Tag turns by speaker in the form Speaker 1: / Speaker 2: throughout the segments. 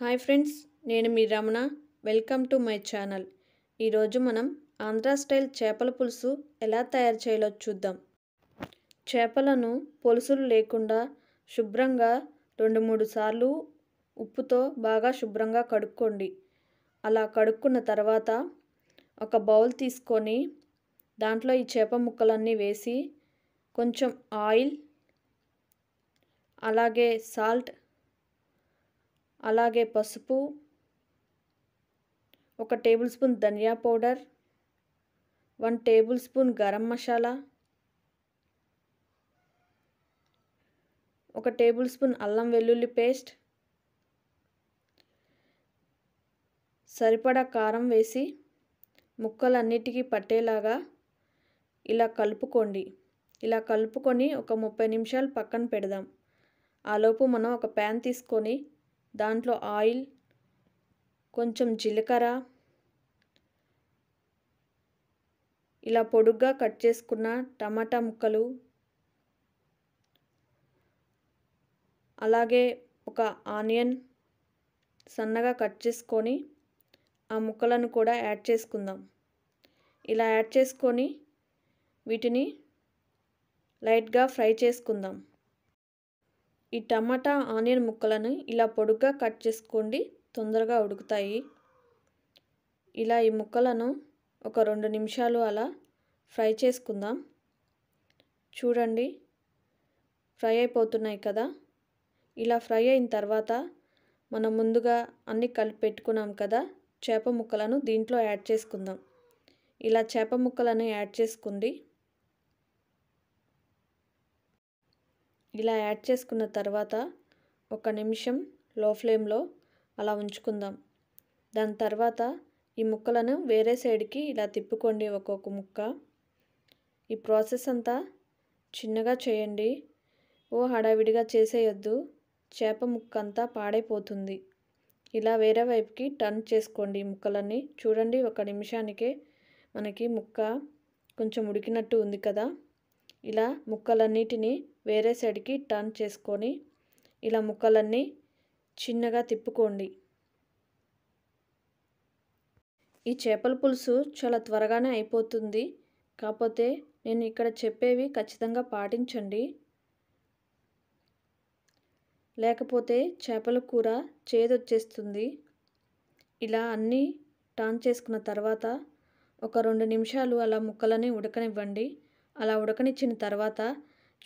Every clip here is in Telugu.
Speaker 1: హాయ్ ఫ్రెండ్స్ నేను మీ Ramana welcome to my channel ఈరోజు మనం ఆంధ్ర స్టైల్ చేపల పులుసు ఎలా తయారు చేయాలో చూద్దాం చేపలను పులుసులు లేకుండా శుభ్రంగా రెండు మూడు సార్లు ఉప్పుతో బాగా శుభ్రంగా కడుక్కోండి అలా కడుక్కున్న తర్వాత ఒక బౌల్ తీసుకొని దాంట్లో ఈ చేప ముక్కలన్నీ వేసి కొంచెం ఆయిల్ అలాగే సాల్ట్ అలాగే పసుపు ఒక టేబుల్ స్పూన్ ధనియా powder one tablespoon garam masala ఒక టేబుల్ స్పూన్ అల్లం వెల్లుల్లి పేస్ట్ సరిపడా కారం వేసి ముక్కలన్నిటికీ పట్టేలాగా ఇలా కలుపుకోండి ఇలా కలుపుకొని ఒక ముప్పై నిమిషాలు పక్కన పెడదాం ఆలోపు మనం ఒక ప్యాన్ తీసుకొని దాంట్లో ఆయిల్ కొంచెం జీలకర్ర ఇలా పొడుగ్గా కట్ చేసుకున్న టమాటా ముక్కలు అలాగే ఒక ఆనియన్ సన్నగా కట్ చేసుకొని ఆ ముక్కలను కూడా యాడ్ చేసుకుందాం ఇలా యాడ్ చేసుకొని వీటిని లైట్గా ఫ్రై చేసుకుందాం ఈ టమాటా ఆనియన్ ముక్కలను ఇలా పొడుగ్గా కట్ చేసుకోండి తొందరగా ఉడుకుతాయి ఇలా ఈ ముక్కలను ఒక రెండు నిమిషాలు అలా ఫ్రై చేసుకుందాం చూడండి ఫ్రై అయిపోతున్నాయి కదా ఇలా ఫ్రై అయిన తర్వాత మనం ముందుగా అన్ని కలిపి పెట్టుకున్నాం కదా చేప ముక్కలను దీంట్లో యాడ్ చేసుకుందాం ఇలా చేప ముక్కలను యాడ్ చేసుకోండి ఇలా యాడ్ చేసుకున్న తర్వాత ఒక నిమిషం లో ఫ్లేమ్లో అలా ఉంచుకుందాం దాని తర్వాత ఈ ముక్కలను వేరే సైడ్కి ఇలా తిప్పుకోండి ఒక్కొక్క ముక్క ఈ ప్రాసెస్ అంతా చిన్నగా చేయండి ఓ హడావిడిగా చేసేయొద్దు చేప ముక్క అంతా పాడైపోతుంది ఇలా వేరే వైపుకి టర్న్ చేసుకోండి ముక్కలన్నీ చూడండి ఒక నిమిషానికే మనకి ముక్క కొంచెం ఉడికినట్టు ఉంది కదా ఇలా ముక్కలన్నిటిని వేరే సైడ్కి టర్న్ చేసుకొని ఇలా ముక్కలన్నీ చిన్నగా తిప్పుకోండి ఈ చేపల పులుసు చాలా త్వరగానే అయిపోతుంది కాకపోతే నేను ఇక్కడ చెప్పేవి ఖచ్చితంగా పాటించండి లేకపోతే చేపల కూర చేదొచ్చేస్తుంది ఇలా అన్నీ టాన్ చేసుకున్న తర్వాత ఒక రెండు నిమిషాలు అలా ముక్కలని ఉడకనివ్వండి అలా ఉడకనిచ్చిన తర్వాత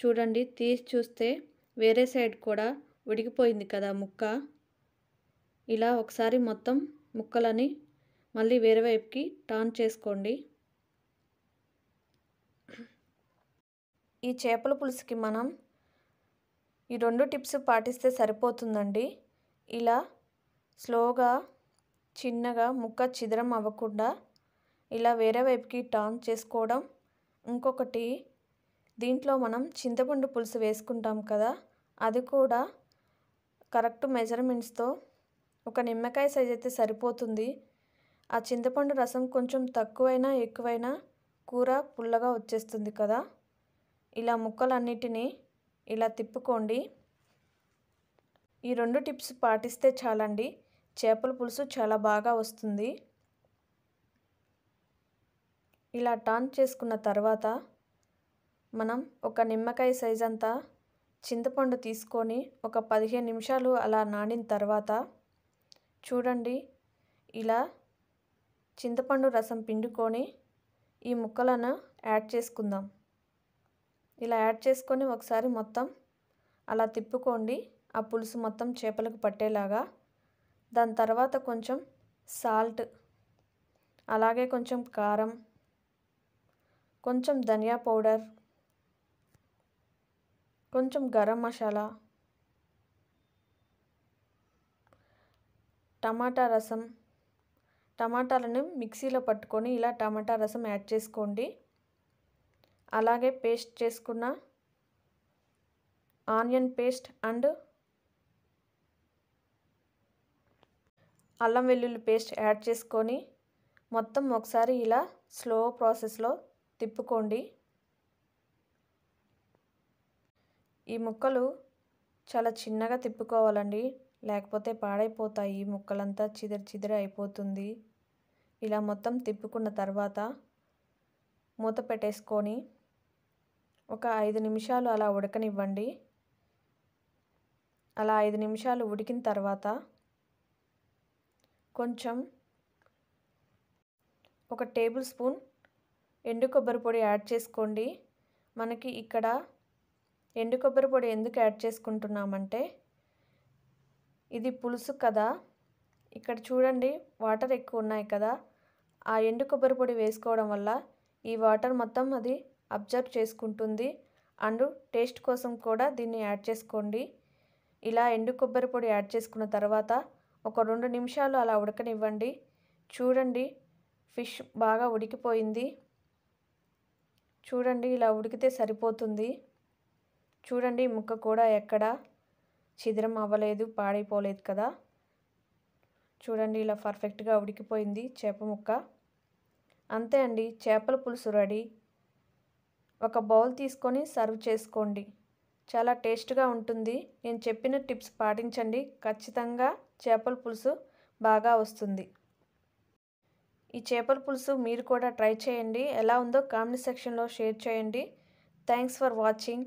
Speaker 1: చూడండి తీసి చూస్తే వేరే సైడ్ కూడా ఉడికిపోయింది కదా ముక్క ఇలా ఒకసారి మొత్తం ముక్కలని మళ్ళీ వేరే వైపుకి టర్న్ చేసుకోండి ఈ చేపల పులుసుకి మనం ఈ రెండు టిప్స్ పాటిస్తే సరిపోతుందండి ఇలా స్లోగా చిన్నగా ముక్క చిదరం అవ్వకుండా ఇలా వేరే వైపుకి టర్న్ చేసుకోవడం ఇంకొకటి దీంట్లో మనం చింతపండు పులుసు వేసుకుంటాం కదా అది కూడా కరెక్ట్ మెజర్మెంట్స్తో ఒక నిమ్మకాయ సైజ్ అయితే సరిపోతుంది ఆ చింతపండు రసం కొంచెం తక్కువైనా ఎక్కువైనా కూర పుల్లగా వచ్చేస్తుంది కదా ఇలా ముక్కలన్నిటినీ ఇలా తిప్పుకోండి ఈ రెండు టిప్స్ పాటిస్తే చాలండి చేపల పులుసు చాలా బాగా వస్తుంది ఇలా టర్న్ చేసుకున్న తర్వాత మనం ఒక నిమ్మకాయ సైజ్ అంతా చింతపండు తీసుకొని ఒక పదిహేను నిమిషాలు అలా నానిన తర్వాత చూడండి ఇలా చింతపండు రసం పిండుకొని ఈ ముక్కలను యాడ్ చేసుకుందాం ఇలా యాడ్ చేసుకొని ఒకసారి మొత్తం అలా తిప్పుకోండి ఆ పులుసు మొత్తం చేపలకు పట్టేలాగా దాని తర్వాత కొంచెం సాల్ట్ అలాగే కొంచెం కారం కొంచెం ధనియా పౌడర్ కొంచెం గరం మసాలా టమాటా రసం టమాటాలను మిక్సీలో పట్టుకొని ఇలా టమాటా రసం యాడ్ చేసుకోండి అలాగే పేస్ట్ చేసుకున్న ఆనియన్ పేస్ట్ అండ్ అల్లం వెల్లుల్లి పేస్ట్ యాడ్ చేసుకొని మొత్తం ఒకసారి ఇలా స్లో ప్రాసెస్లో తిప్పుకోండి ఈ ముక్కలు చాలా చిన్నగా తిప్పుకోవాలండి లేకపోతే పాడైపోతాయి ముక్కలంతా చిదిరి చిదిరి అయిపోతుంది ఇలా మొత్తం తిప్పుకున్న తర్వాత మూత పెట్టేసుకొని ఒక ఐదు నిమిషాలు అలా ఉడకనివ్వండి అలా ఐదు నిమిషాలు ఉడికిన తర్వాత కొంచెం ఒక టేబుల్ స్పూన్ ఎండు కొబ్బరి పొడి యాడ్ చేసుకోండి మనకి ఇక్కడ ఎండు కొబ్బరి పొడి ఎందుకు యాడ్ చేసుకుంటున్నామంటే ఇది పులుసు కదా ఇక్కడ చూడండి వాటర్ ఎక్కువ ఉన్నాయి కదా ఆ ఎండు కొబ్బరి పొడి వేసుకోవడం వల్ల ఈ వాటర్ మొత్తం అది అబ్జర్వ్ చేసుకుంటుంది అండ్ టేస్ట్ కోసం కూడా దీన్ని యాడ్ చేసుకోండి ఇలా ఎండు కొబ్బరి పొడి యాడ్ చేసుకున్న తర్వాత ఒక రెండు నిమిషాలు అలా ఉడకనివ్వండి చూడండి ఫిష్ బాగా ఉడికిపోయింది చూడండి ఇలా ఉడికితే సరిపోతుంది చూడండి ముక్క కూడా ఎక్కడ చిద్రం అవ్వలేదు పాడైపోలేదు కదా చూడండి ఇలా పర్ఫెక్ట్గా ఉడికిపోయింది చేప ముక్క అంతే అండి చేపల పులుసు రెడీ ఒక బౌల్ తీసుకొని సర్వ్ చేసుకోండి చాలా టేస్ట్గా ఉంటుంది నేను చెప్పిన టిప్స్ పాటించండి ఖచ్చితంగా చేపల పులుసు బాగా వస్తుంది ఈ చేపల పులుసు మీరు కూడా ట్రై చేయండి ఎలా ఉందో కామెంట్ సెక్షన్లో షేర్ చేయండి థ్యాంక్స్ ఫర్ వాచింగ్